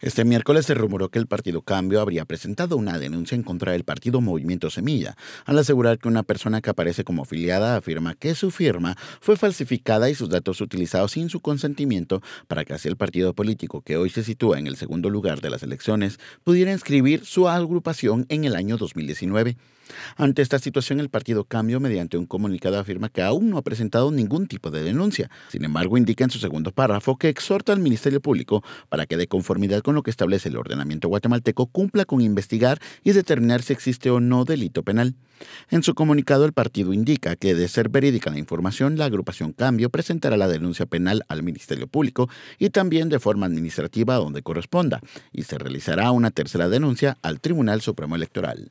Este miércoles se rumoró que el Partido Cambio habría presentado una denuncia en contra del partido Movimiento Semilla, al asegurar que una persona que aparece como afiliada afirma que su firma fue falsificada y sus datos utilizados sin su consentimiento para que así el partido político que hoy se sitúa en el segundo lugar de las elecciones pudiera inscribir su agrupación en el año 2019. Ante esta situación, el Partido Cambio, mediante un comunicado, afirma que aún no ha presentado ningún tipo de denuncia. Sin embargo, indica en su segundo párrafo que exhorta al Ministerio Público para que, de conformidad con lo que establece el ordenamiento guatemalteco, cumpla con investigar y determinar si existe o no delito penal. En su comunicado, el partido indica que, de ser verídica la información, la agrupación Cambio presentará la denuncia penal al Ministerio Público y también de forma administrativa donde corresponda, y se realizará una tercera denuncia al Tribunal Supremo Electoral.